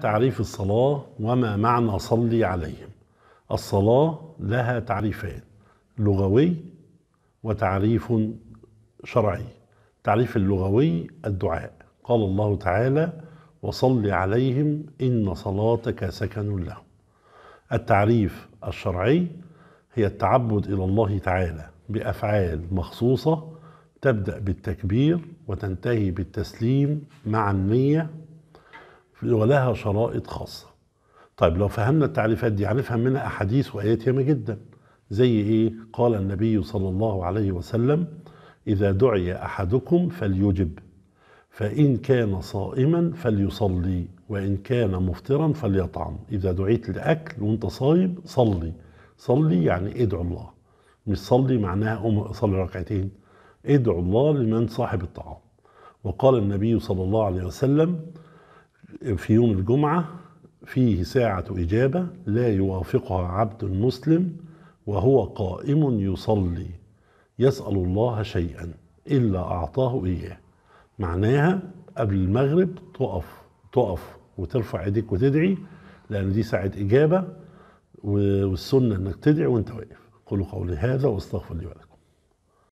تعريف الصلاة وما معنى صلي عليهم الصلاة لها تعريفان لغوي وتعريف شرعي التعريف اللغوي الدعاء قال الله تعالى وصل عليهم إن صلاتك سكن لهم التعريف الشرعي هي التعبد إلى الله تعالى بأفعال مخصوصة تبدأ بالتكبير وتنتهي بالتسليم مع النية ولها شرائط خاصة طيب لو فهمنا التعريفات دي هنفهم منها أحاديث وآيات ياما جدا زي إيه قال النبي صلى الله عليه وسلم إذا دعي أحدكم فليجب فإن كان صائما فليصلي وإن كان مفطرا فليطعم إذا دعيت لأكل وأنت صايم صلي صلي يعني ادعو الله مش صلي معناها قوم صلي ركعتين ادعو الله لمن صاحب الطعام وقال النبي صلى الله عليه وسلم في يوم الجمعة فيه ساعة إجابة لا يوافقها عبد مسلم وهو قائم يصلي يسأل الله شيئا إلا أعطاه إياه معناها قبل المغرب تقف تقف وترفع ايديك وتدعي لأن دي ساعة إجابة والسنة إنك تدعي وأنت واقف قولوا قولي هذا واستغفر لي ولك